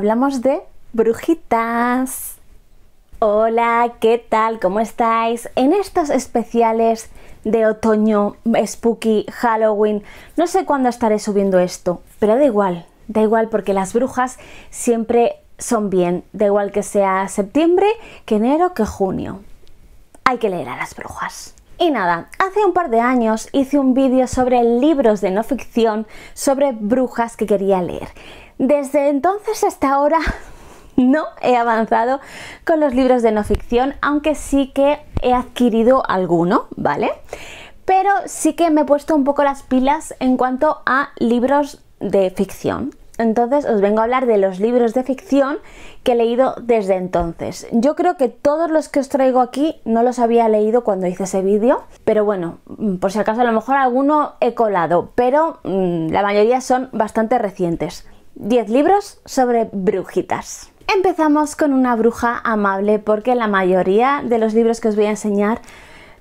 hablamos de brujitas. Hola, ¿qué tal? ¿Cómo estáis? En estos especiales de otoño, spooky, Halloween, no sé cuándo estaré subiendo esto, pero da igual, da igual porque las brujas siempre son bien, da igual que sea septiembre, que enero, que junio. Hay que leer a las brujas. Y nada, hace un par de años hice un vídeo sobre libros de no ficción sobre brujas que quería leer. Desde entonces hasta ahora no he avanzado con los libros de no ficción, aunque sí que he adquirido alguno, ¿vale? Pero sí que me he puesto un poco las pilas en cuanto a libros de ficción. Entonces os vengo a hablar de los libros de ficción que he leído desde entonces. Yo creo que todos los que os traigo aquí no los había leído cuando hice ese vídeo, pero bueno, mm, por si acaso a lo mejor alguno he colado, pero mm, la mayoría son bastante recientes. 10 libros sobre brujitas. Empezamos con una bruja amable porque la mayoría de los libros que os voy a enseñar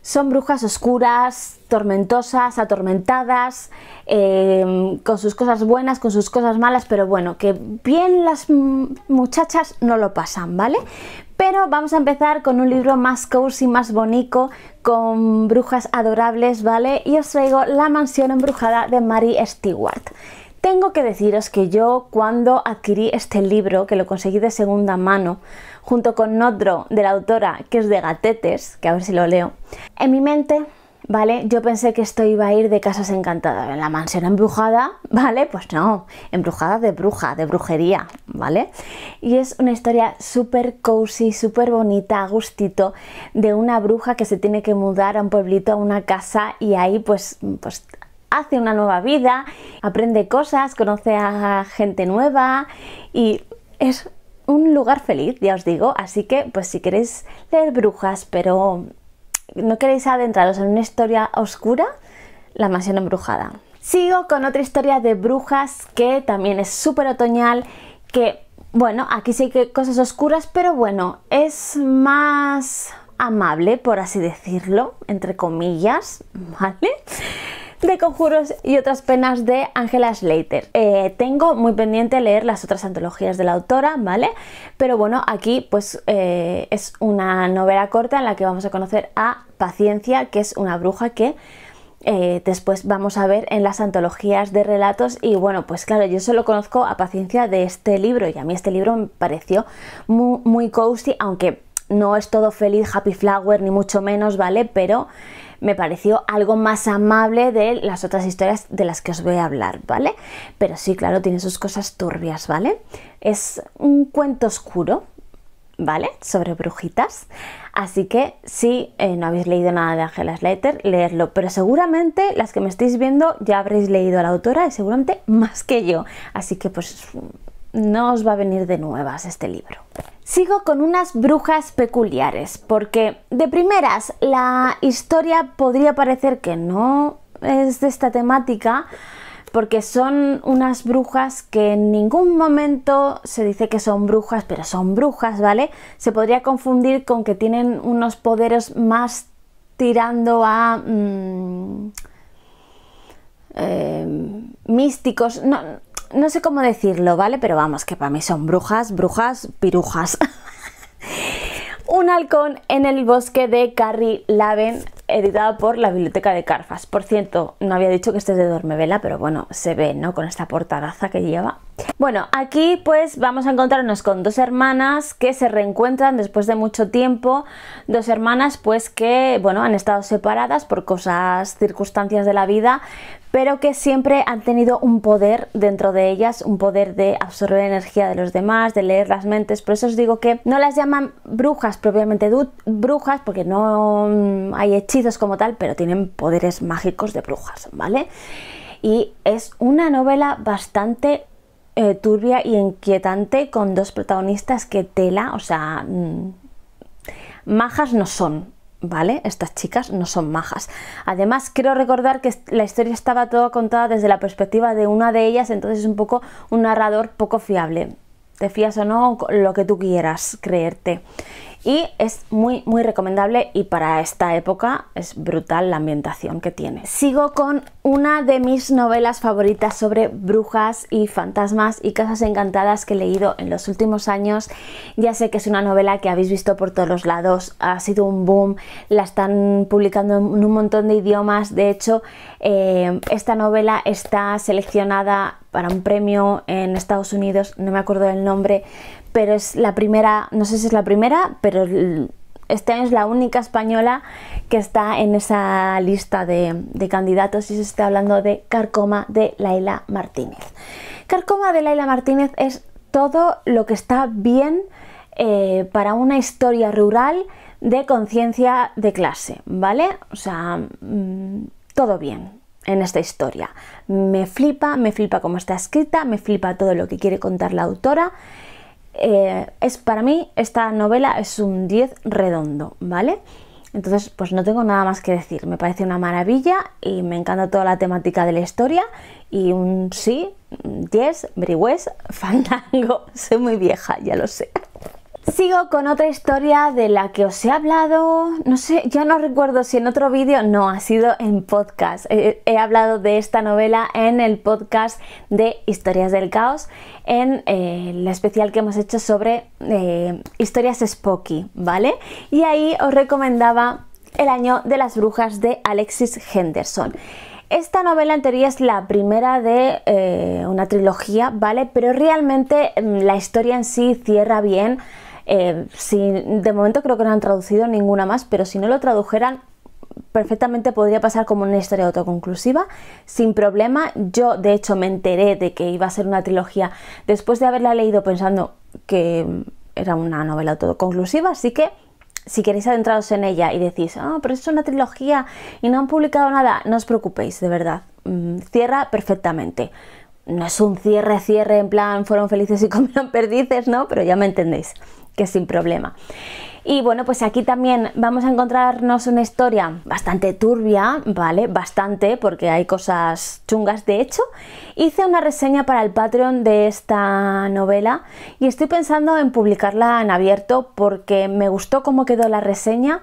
son brujas oscuras, tormentosas, atormentadas, em, con sus cosas buenas, con sus cosas malas, pero bueno, que bien las muchachas no lo pasan, ¿vale? Pero vamos a empezar con un libro más cozy, más bonito, con brujas adorables, ¿vale? Y os traigo La mansión embrujada de Mary Stewart. Tengo que deciros que yo cuando adquirí este libro, que lo conseguí de segunda mano, junto con otro de la autora, que es de Gatetes, que a ver si lo leo, en mi mente ¿vale? Yo pensé que esto iba a ir de casas encantadas, en la mansión embrujada, ¿vale? Pues no, embrujada de bruja, de brujería, ¿vale? Y es una historia súper cozy, súper bonita, a gustito, de una bruja que se tiene que mudar a un pueblito, a una casa y ahí pues, pues hace una nueva vida aprende cosas, conoce a gente nueva y es un lugar feliz, ya os digo. Así que, pues si queréis leer brujas, pero no queréis adentraros en una historia oscura, La mansión embrujada. Sigo con otra historia de brujas que también es súper otoñal, que bueno, aquí sí que cosas oscuras, pero bueno, es más amable, por así decirlo, entre comillas, ¿vale? de Conjuros y otras penas de Angela Slater. Eh, tengo muy pendiente leer las otras antologías de la autora, ¿vale? Pero bueno, aquí pues eh, es una novela corta en la que vamos a conocer a Paciencia, que es una bruja que eh, después vamos a ver en las antologías de relatos y bueno, pues claro, yo solo conozco a Paciencia de este libro y a mí este libro me pareció muy, muy cozy, aunque no es todo feliz, happy flower, ni mucho menos, ¿vale? Pero me pareció algo más amable de las otras historias de las que os voy a hablar, ¿vale? Pero sí, claro, tiene sus cosas turbias, ¿vale? Es un cuento oscuro, ¿vale? Sobre brujitas. Así que si eh, no habéis leído nada de Angela Slater, leerlo. Pero seguramente las que me estáis viendo ya habréis leído a la autora y seguramente más que yo. Así que pues no os va a venir de nuevas este libro. Sigo con unas brujas peculiares, porque de primeras la historia podría parecer que no es de esta temática, porque son unas brujas que en ningún momento se dice que son brujas, pero son brujas, ¿vale? Se podría confundir con que tienen unos poderes más tirando a... Mm, eh, místicos, no, no sé cómo decirlo, ¿vale? Pero vamos, que para mí son brujas, brujas, pirujas. Un halcón en el bosque de Carrie Laven, editado por la biblioteca de Carfas. Por cierto, no había dicho que este es de Dormevela, pero bueno, se ve, ¿no? Con esta portadaza que lleva. Bueno, aquí pues vamos a encontrarnos con dos hermanas que se reencuentran después de mucho tiempo, dos hermanas pues que, bueno, han estado separadas por cosas, circunstancias de la vida, pero que siempre han tenido un poder dentro de ellas, un poder de absorber energía de los demás, de leer las mentes. Por eso os digo que no las llaman brujas propiamente brujas, porque no mm, hay hechizos como tal, pero tienen poderes mágicos de brujas, ¿vale? Y es una novela bastante eh, turbia y inquietante con dos protagonistas que tela, o sea, mm, majas no son, ¿Vale? Estas chicas no son majas. Además, quiero recordar que la historia estaba toda contada desde la perspectiva de una de ellas, entonces es un poco un narrador poco fiable. Te fías o no, lo que tú quieras creerte y es muy muy recomendable y para esta época es brutal la ambientación que tiene. Sigo con una de mis novelas favoritas sobre brujas y fantasmas y casas encantadas que he leído en los últimos años. Ya sé que es una novela que habéis visto por todos los lados, ha sido un boom, la están publicando en un montón de idiomas, de hecho eh, esta novela está seleccionada para un premio en Estados Unidos, no me acuerdo del nombre, pero es la primera, no sé si es la primera, pero esta es la única española que está en esa lista de, candidatos y se está hablando de carcoma de Laila Martínez. Carcoma de Laila Martínez es todo lo que está bien eh, para una historia rural de conciencia de clase, ¿vale? O sea, mm, todo bien en esta historia. Me flipa, me flipa cómo está escrita, me flipa todo lo que quiere contar la autora eh, es para mí esta novela es un 10 redondo, ¿vale? Entonces, pues no tengo nada más que decir. Me parece una maravilla y me encanta toda la temática de la historia. Y un sí, 10, yes, fandango. Soy muy vieja, ya lo sé. Sigo con otra historia de la que os he hablado, no sé, ya no recuerdo si en otro vídeo, no, ha sido en podcast. He, hablado de esta novela en el podcast de Historias del Caos, en eh, la especial que hemos hecho sobre eh, historias Spocky, ¿vale? Y ahí os recomendaba El año de las brujas de Alexis Henderson. Esta novela en teoría es la primera de eh, una trilogía, ¿vale? Pero realmente mm, la historia en sí cierra bien eh, de momento creo que no han traducido ninguna más, pero si no lo tradujeran, perfectamente podría pasar como una historia autoconclusiva, sin problema. Yo, de hecho, me enteré de que iba a ser una trilogía después de haberla leído pensando que era una novela autoconclusiva, así que si queréis adentraros en ella y decís, ah, oh, pero es una trilogía y no han publicado nada, no os preocupéis, de verdad, mm, cierra perfectamente no es un cierre, cierre en plan fueron felices y comieron perdices, ¿no? Pero ya me entendéis, que sin problema. Y bueno, pues aquí también vamos a encontrarnos una historia bastante turbia, ¿vale? Bastante, porque hay cosas chungas. De hecho, hice una reseña para el Patreon de esta novela y estoy pensando en publicarla en abierto porque me gustó cómo quedó la reseña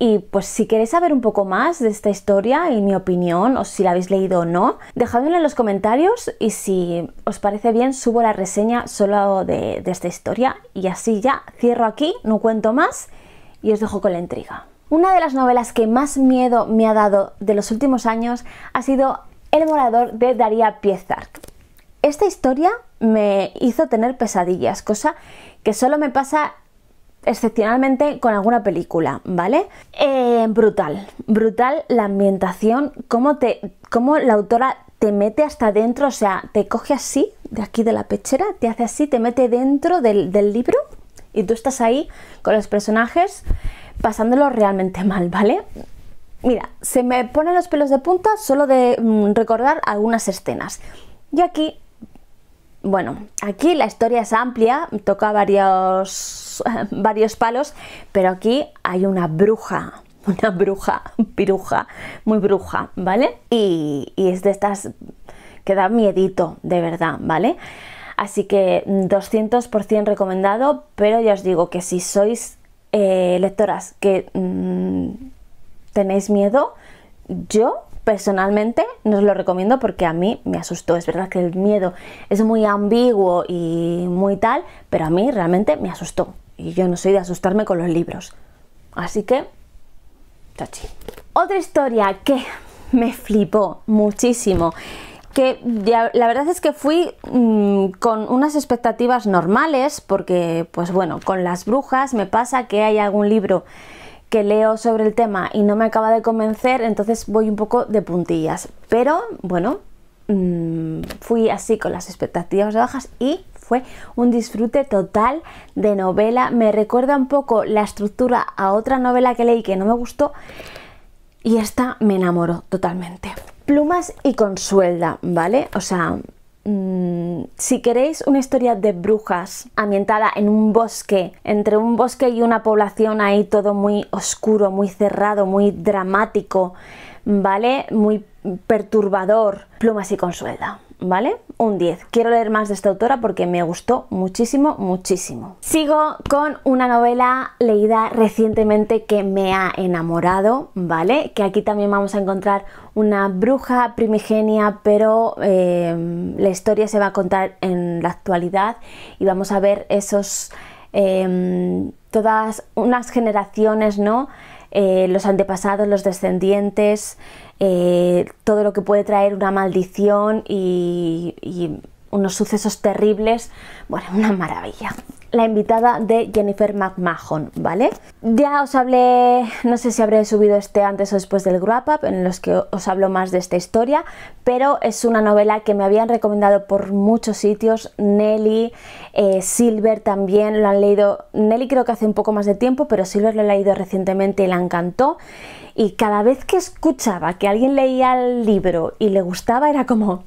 y pues si queréis saber un poco más de esta historia y mi opinión, o si la habéis leído o no, dejadmelo en los comentarios y si os parece bien subo la reseña solo de, de esta historia y así ya cierro aquí, no cuento más y os dejo con la intriga. Una de las novelas que más miedo me ha dado de los últimos años ha sido El morador de Daría Piezark. Esta historia me hizo tener pesadillas, cosa que solo me pasa excepcionalmente con alguna película, ¿vale? Eh, brutal, brutal la ambientación, cómo, te, cómo la autora te mete hasta dentro, o sea, te coge así, de aquí de la pechera, te hace así, te mete dentro del, libro y tú estás ahí con los personajes pasándolo realmente mal, ¿vale? Mira, se me ponen los pelos de punta solo de mm, recordar algunas escenas. Y aquí bueno, aquí la historia es amplia, toca varios, varios palos, pero aquí hay una bruja, una bruja, piruja, muy bruja, ¿vale? Y, es de estas que da miedito, de verdad, ¿vale? Así que 200% recomendado, pero ya os digo que si sois eh, lectoras que mm, tenéis miedo, yo Personalmente no os lo recomiendo porque a mí me asustó. Es verdad que el miedo es muy ambiguo y muy tal, pero a mí realmente me asustó. Y yo no soy de asustarme con los libros. Así que, chachi. Otra historia que me flipó muchísimo que la verdad es que fui mm, con unas expectativas normales porque pues bueno con las brujas me pasa que hay algún libro que leo sobre el tema y no me acaba de convencer, entonces voy un poco de puntillas. Pero bueno, mm, fui así con las expectativas bajas y fue un disfrute total de novela. Me recuerda un poco la estructura a otra novela que leí que no me gustó y esta me enamoró totalmente. Plumas y con suelda, ¿vale? O sea, Mm, si queréis una historia de brujas ambientada en un bosque, entre un bosque y una población ahí todo muy oscuro, muy cerrado, muy dramático, ¿vale? Muy perturbador, plumas y consuelda. ¿vale? Un 10. Quiero leer más de esta autora porque me gustó muchísimo, muchísimo. Sigo con una novela leída recientemente que me ha enamorado, ¿vale? Que aquí también vamos a encontrar una bruja primigenia, pero em, la historia se va a contar en la actualidad y vamos a ver esos... Em, todas unas generaciones, ¿no? Eh, los antepasados, los descendientes, eh, todo lo que puede traer una maldición y, y unos sucesos terribles, bueno, una maravilla la invitada de Jennifer McMahon, ¿vale? Ya os hablé, no sé si habré subido este antes o después del Wrap Up, en los que os hablo más de esta historia, pero es una novela que me habían recomendado por muchos sitios, Nelly, eh, Silver también lo han leído, Nelly creo que hace un poco más de tiempo, pero Silver lo he leído recientemente y la encantó, y cada vez que escuchaba que alguien leía el libro y le gustaba, era como...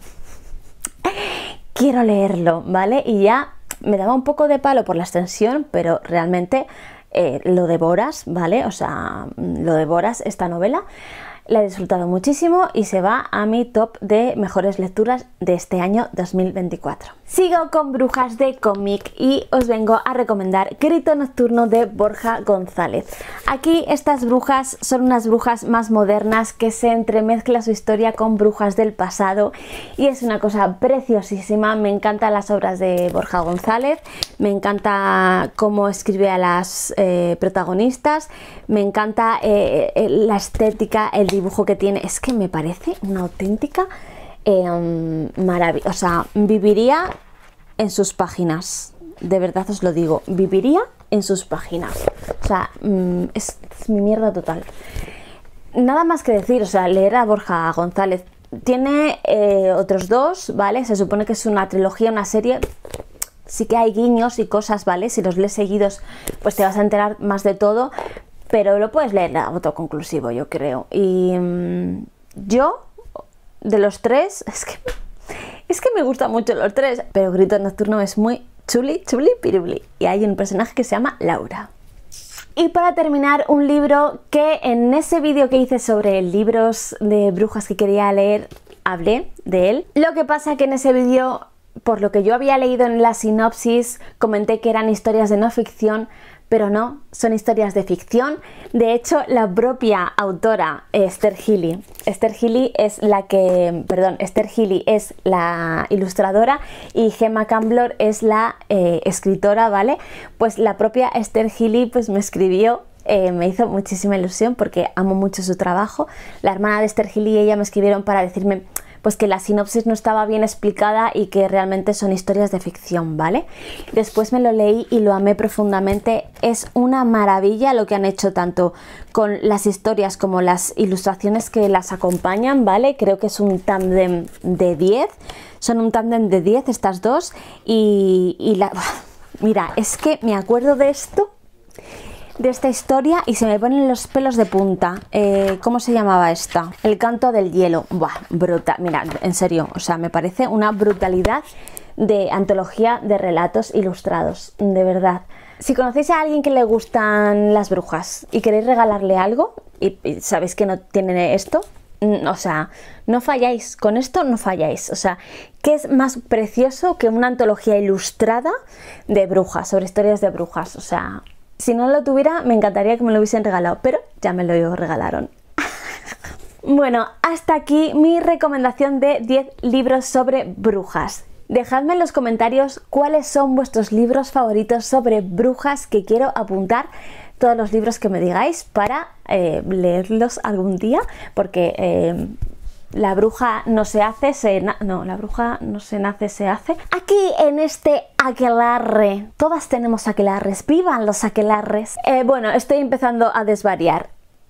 Quiero leerlo, ¿vale? Y ya me daba un poco de palo por la extensión, pero realmente eh, lo devoras, ¿vale? O sea, mm, lo devoras esta novela. La he disfrutado muchísimo y se va a mi top de mejores lecturas de este año 2024. Sigo con Brujas de cómic y os vengo a recomendar Grito Nocturno de Borja González. Aquí estas brujas son unas brujas más modernas que se entremezcla su historia con brujas del pasado y es una cosa preciosísima. Me encantan las obras de Borja González, me encanta cómo escribe a las eh, protagonistas, me encanta eh, eh, la estética, el dibujo que tiene. Es que me parece una auténtica Em, maravilloso, O sea, viviría en sus páginas. De verdad os lo digo, viviría en sus páginas. O sea, mm, es, mi mierda total. Nada más que decir, o sea, leer a Borja González. Tiene eh, otros dos, ¿vale? Se supone que es una trilogía, una serie. Sí que hay guiños y cosas, ¿vale? Si los lees seguidos, pues te vas a enterar más de todo. Pero lo puedes leer autoconclusivo, yo creo. Y mm, yo de los tres, es que, es que me gustan mucho los tres, pero Grito Nocturno es muy chuli, chuli, piruli. Y hay un personaje que se llama Laura. Y para terminar, un libro que en ese vídeo que hice sobre libros de brujas que quería leer, hablé de él. Lo que pasa que en ese vídeo, por lo que yo había leído en la sinopsis, comenté que eran historias de no ficción, pero no, son historias de ficción. De hecho, la propia autora eh, Esther Healy, Esther Healy es la que, perdón, Esther Healy es la ilustradora y Gemma Camblor es la eh, escritora, ¿vale? Pues la propia Esther Healy pues me escribió eh, me hizo muchísima ilusión porque amo mucho su trabajo. La hermana de Esther Healy y ella me escribieron para decirme, pues que la sinopsis no estaba bien explicada y que realmente son historias de ficción, ¿vale? Después me lo leí y lo amé profundamente. Es una maravilla lo que han hecho tanto con las historias como las ilustraciones que las acompañan, ¿vale? Creo que es un tándem de 10. Son un tándem de 10 estas dos y, la... Mira, es que me acuerdo de esto de esta historia y se me ponen los pelos de punta. Eh, ¿Cómo se llamaba esta? El canto del hielo. Buah, brutal. Mira, en serio, o sea, me parece una brutalidad de antología de relatos ilustrados, de verdad. Si conocéis a alguien que le gustan las brujas y queréis regalarle algo y, y sabéis que no tiene esto, mm, o sea, no falláis, con esto no falláis. O sea, ¿qué es más precioso que una antología ilustrada de brujas, sobre historias de brujas? O sea, si no lo tuviera, me encantaría que me lo hubiesen regalado, pero ya me lo regalaron. bueno, hasta aquí mi recomendación de 10 libros sobre brujas. Dejadme en los comentarios cuáles son vuestros libros favoritos sobre brujas que quiero apuntar todos los libros que me digáis para eh, leerlos algún día, porque eh, la bruja no se hace, se... No, la bruja no se nace, se hace. Aquí en este aquelarre, todas tenemos aquelarres, vivan los aquelarres. Eh, bueno, estoy empezando a desvariar.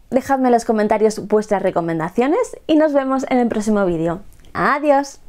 Dejadme en los comentarios vuestras recomendaciones y nos vemos en el próximo vídeo. ¡Adiós!